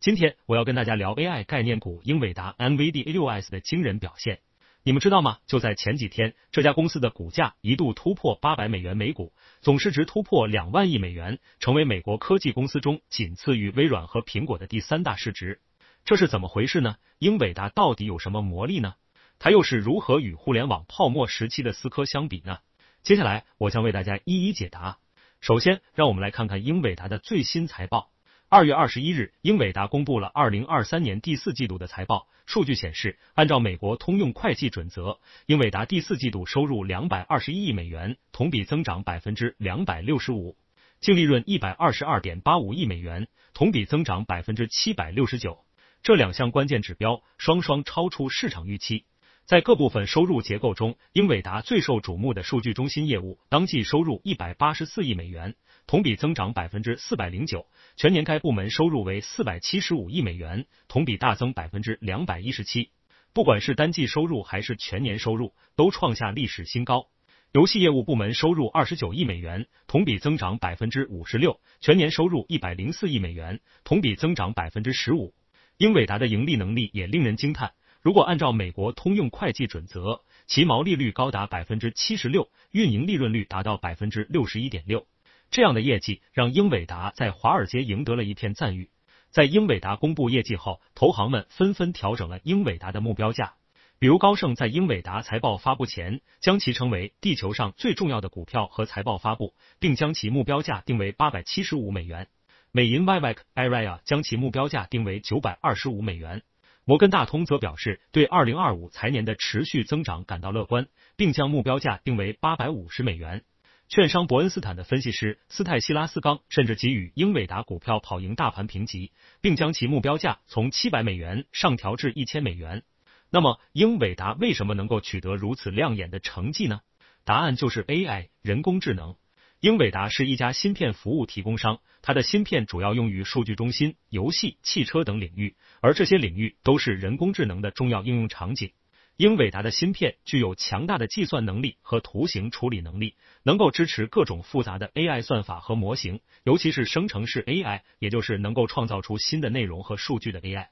今天我要跟大家聊 AI 概念股英伟达 NVDA 六 S 的惊人表现。你们知道吗？就在前几天，这家公司的股价一度突破八百美元每股，总市值突破两万亿美元，成为美国科技公司中仅次于微软和苹果的第三大市值。这是怎么回事呢？英伟达到底有什么魔力呢？它又是如何与互联网泡沫时期的思科相比呢？接下来我将为大家一一解答。首先，让我们来看看英伟达的最新财报。二月二十一日，英伟达公布了二零二三年第四季度的财报。数据显示，按照美国通用会计准则，英伟达第四季度收入两百二十一亿美元，同比增长百分之两百六十五；净利润一百二十二点八五亿美元，同比增长百分之七百六十九。这两项关键指标双双超出市场预期。在各部分收入结构中，英伟达最受瞩目的数据中心业务当季收入一百八十四亿美元，同比增长百分之四百零九，全年该部门收入为四百七十五亿美元，同比大增百分之两百一十七。不管是单季收入还是全年收入，都创下历史新高。游戏业务部门收入二十九亿美元，同比增长百分之五十六，全年收入一百零四亿美元，同比增长百分之十五。英伟达的盈利能力也令人惊叹。如果按照美国通用会计准则，其毛利率高达百分之七十六，运营利润率达到百分之六十一点六。这样的业绩让英伟达在华尔街赢得了一片赞誉。在英伟达公布业绩后，投行们纷纷调整了英伟达的目标价。比如，高盛在英伟达财报发布前，将其称为“地球上最重要的股票”和财报发布，并将其目标价定为八百七十五美元；美银 Y Y IRIA 将其目标价定为九百二十五美元。摩根大通则表示对二零二五财年的持续增长感到乐观，并将目标价定为八百五十美元。券商伯恩斯坦的分析师斯泰西拉斯冈甚至给予英伟达股票跑赢大盘评级，并将其目标价从七百美元上调至一千美元。那么，英伟达为什么能够取得如此亮眼的成绩呢？答案就是 AI 人工智能。英伟达是一家芯片服务提供商，它的芯片主要用于数据中心、游戏、汽车等领域，而这些领域都是人工智能的重要应用场景。英伟达的芯片具有强大的计算能力和图形处理能力，能够支持各种复杂的 AI 算法和模型，尤其是生成式 AI，也就是能够创造出新的内容和数据的 AI。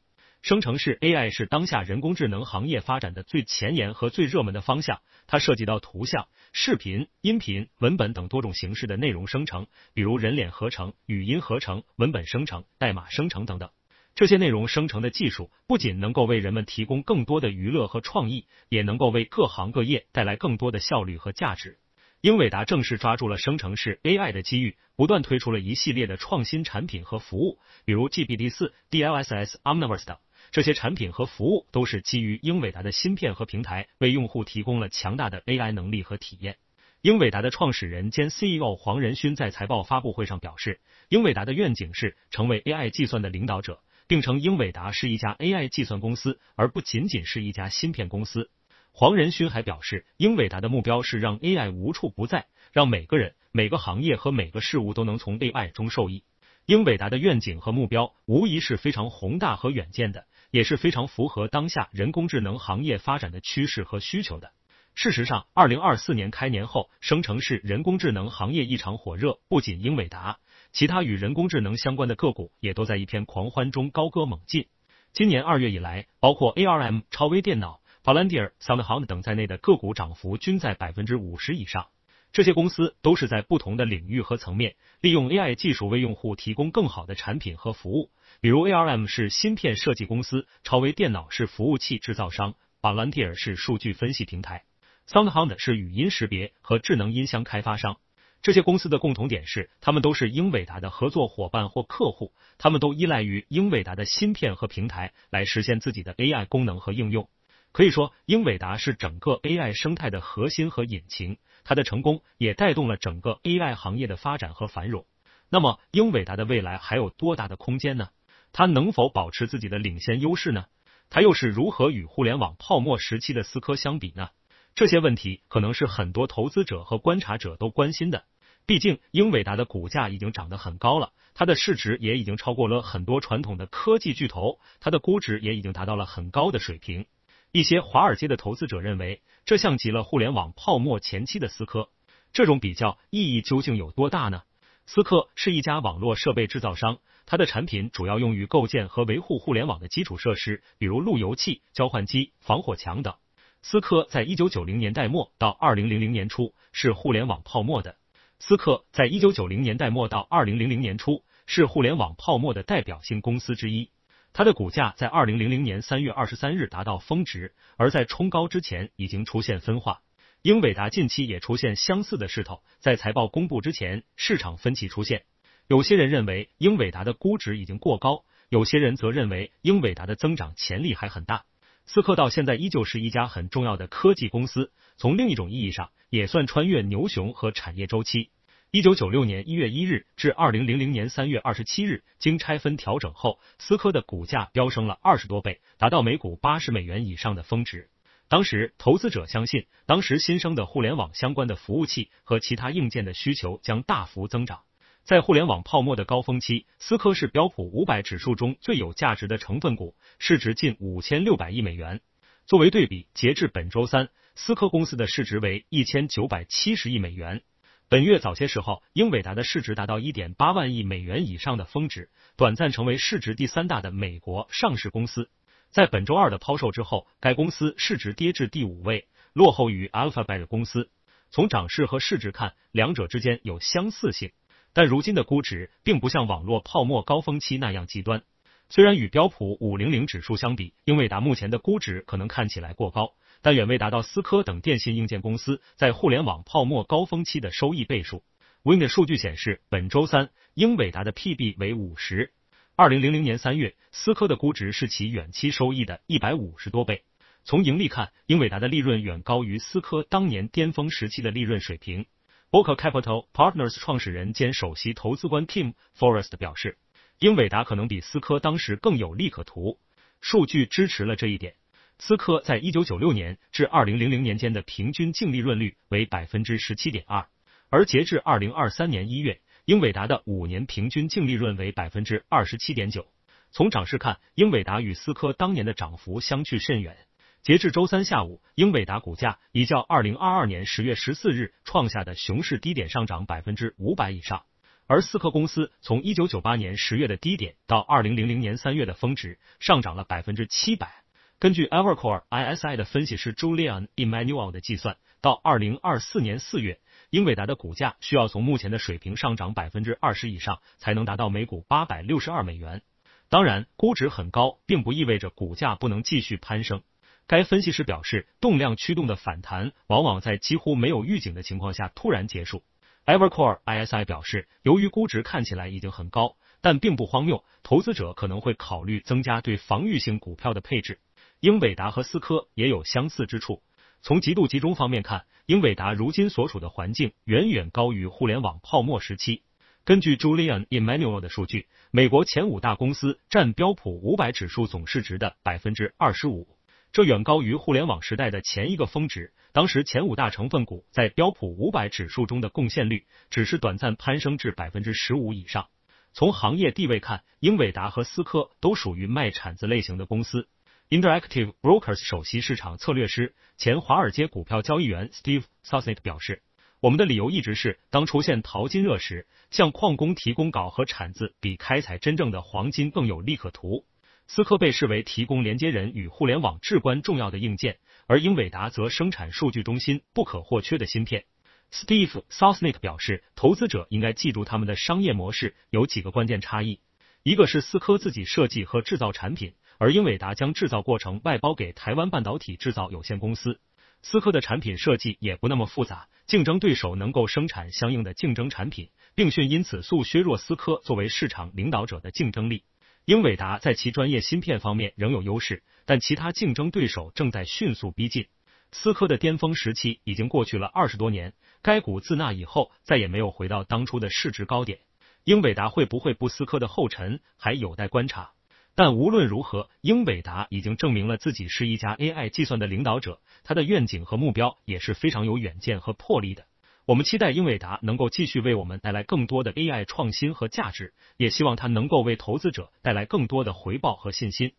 生成式 AI 是当下人工智能行业发展的最前沿和最热门的方向，它涉及到图像、视频、音频、文本等多种形式的内容生成，比如人脸合成、语音合成、文本生成、代码生成等等。这些内容生成的技术不仅能够为人们提供更多的娱乐和创意，也能够为各行各业带来更多的效率和价值。英伟达正式抓住了生成式 AI 的机遇，不断推出了一系列的创新产品和服务，比如 GPT 四、DLSS Omniverse 等。这些产品和服务都是基于英伟达的芯片和平台，为用户提供了强大的 AI 能力和体验。英伟达的创始人兼 CEO 黄仁勋在财报发布会上表示，英伟达的愿景是成为 AI 计算的领导者，并称英伟达是一家 AI 计算公司，而不仅仅是一家芯片公司。黄仁勋还表示，英伟达的目标是让 AI 无处不在，让每个人、每个行业和每个事物都能从 AI 中受益。英伟达的愿景和目标无疑是非常宏大和远见的。也是非常符合当下人工智能行业发展的趋势和需求的。事实上，二零二四年开年后，生成式人工智能行业异常火热，不仅英伟达，其他与人工智能相关的个股也都在一片狂欢中高歌猛进。今年二月以来，包括 ARM、超微电脑、Palantir、Soundhound 等在内的个股涨幅均在百分之五十以上。这些公司都是在不同的领域和层面利用 AI 技术为用户提供更好的产品和服务。比如，ARM 是芯片设计公司，超维电脑是服务器制造商，巴兰蒂尔是数据分析平台，SoundHound 是语音识别和智能音箱开发商。这些公司的共同点是，他们都是英伟达的合作伙伴或客户，他们都依赖于英伟达的芯片和平台来实现自己的 AI 功能和应用。可以说，英伟达是整个 AI 生态的核心和引擎。它的成功也带动了整个 AI 行业的发展和繁荣。那么，英伟达的未来还有多大的空间呢？它能否保持自己的领先优势呢？它又是如何与互联网泡沫时期的思科相比呢？这些问题可能是很多投资者和观察者都关心的。毕竟，英伟达的股价已经涨得很高了，它的市值也已经超过了很多传统的科技巨头，它的估值也已经达到了很高的水平。一些华尔街的投资者认为，这像极了互联网泡沫前期的思科。这种比较意义究竟有多大呢？思科是一家网络设备制造商，它的产品主要用于构建和维护互联网的基础设施，比如路由器、交换机、防火墙等。思科在一九九零年代末到二零零零年初是互联网泡沫的思科在一九九零年代末到二零零零年初是互联网泡沫的代表性公司之一。它的股价在二零零零年三月二十三日达到峰值，而在冲高之前已经出现分化。英伟达近期也出现相似的势头，在财报公布之前，市场分歧出现。有些人认为英伟达的估值已经过高，有些人则认为英伟达的增长潜力还很大。思科到现在依旧是一家很重要的科技公司，从另一种意义上也算穿越牛熊和产业周期。一九九六年一月一日至二零零零年三月二十七日，经拆分调整后，思科的股价飙升了二十多倍，达到每股八十美元以上的峰值。当时，投资者相信，当时新生的互联网相关的服务器和其他硬件的需求将大幅增长。在互联网泡沫的高峰期，思科是标普五百指数中最有价值的成分股，市值近五千六百亿美元。作为对比，截至本周三，思科公司的市值为一千九百七十亿美元。本月早些时候，英伟达的市值达到一点八万亿美元以上的峰值，短暂成为市值第三大的美国上市公司。在本周二的抛售之后，该公司市值跌至第五位，落后于 Alphabet 公司。从涨势和市值看，两者之间有相似性，但如今的估值并不像网络泡沫高峰期那样极端。虽然与标普五零零指数相比，英伟达目前的估值可能看起来过高。但远未达到思科等电信硬件公司在互联网泡沫高峰期的收益倍数。Wind 数据显示，本周三英伟达的 PB 为五十。二零零零年三月，思科的估值是其远期收益的一百五十多倍。从盈利看，英伟达的利润远高于思科当年巅峰时期的利润水平。伯克 Capital Partners 创始人兼首席投资官 Tim Forrest 表示，英伟达可能比思科当时更有利可图。数据支持了这一点。思科在一九九六年至二零零零年间的平均净利润率为百分之十七点二，而截至二零二三年一月，英伟达的五年平均净利润为百分之二十七点九。从涨势看，英伟达与思科当年的涨幅相去甚远。截至周三下午，英伟达股价已较二零二二年十月十四日创下的熊市低点上涨百分之五百以上，而思科公司从一九九八年十月的低点到二零零零年三月的峰值上涨了百分之七百。根据 Evercore ISI 的分析师 Julian Emmanuel 的计算，到二零二四年四月，英伟达的股价需要从目前的水平上涨百分之二十以上，才能达到每股八百六十二美元。当然，估值很高并不意味着股价不能继续攀升。该分析师表示，动量驱动的反弹往往在几乎没有预警的情况下突然结束。Evercore ISI 表示，由于估值看起来已经很高，但并不荒谬，投资者可能会考虑增加对防御性股票的配置。英伟达和思科也有相似之处。从极度集中方面看，英伟达如今所处的环境远远高于互联网泡沫时期。根据 Julian Emanuel 的数据，美国前五大公司占标普五百指数总市值的百分之二十五，这远高于互联网时代的前一个峰值，当时前五大成分股在标普五百指数中的贡献率只是短暂攀升至百分之十五以上。从行业地位看，英伟达和思科都属于卖铲子类型的公司。Interactive Brokers 首席市场策略师、前华尔街股票交易员 Steve Sosnick 表示：“我们的理由一直是，当出现淘金热时，向矿工提供镐和铲子比开采真正的黄金更有利可图。”思科被视为提供连接人与互联网至关重要的硬件，而英伟达则生产数据中心不可或缺的芯片。Steve Sosnick 表示，投资者应该记住他们的商业模式有几个关键差异，一个是思科自己设计和制造产品。而英伟达将制造过程外包给台湾半导体制造有限公司，思科的产品设计也不那么复杂，竞争对手能够生产相应的竞争产品，并迅因此速削弱思科作为市场领导者的竞争力。英伟达在其专业芯片方面仍有优势，但其他竞争对手正在迅速逼近。思科的巅峰时期已经过去了二十多年，该股自那以后再也没有回到当初的市值高点。英伟达会不会步思科的后尘，还有待观察。但无论如何，英伟达已经证明了自己是一家 AI 计算的领导者。他的愿景和目标也是非常有远见和魄力的。我们期待英伟达能够继续为我们带来更多的 AI 创新和价值，也希望他能够为投资者带来更多的回报和信心。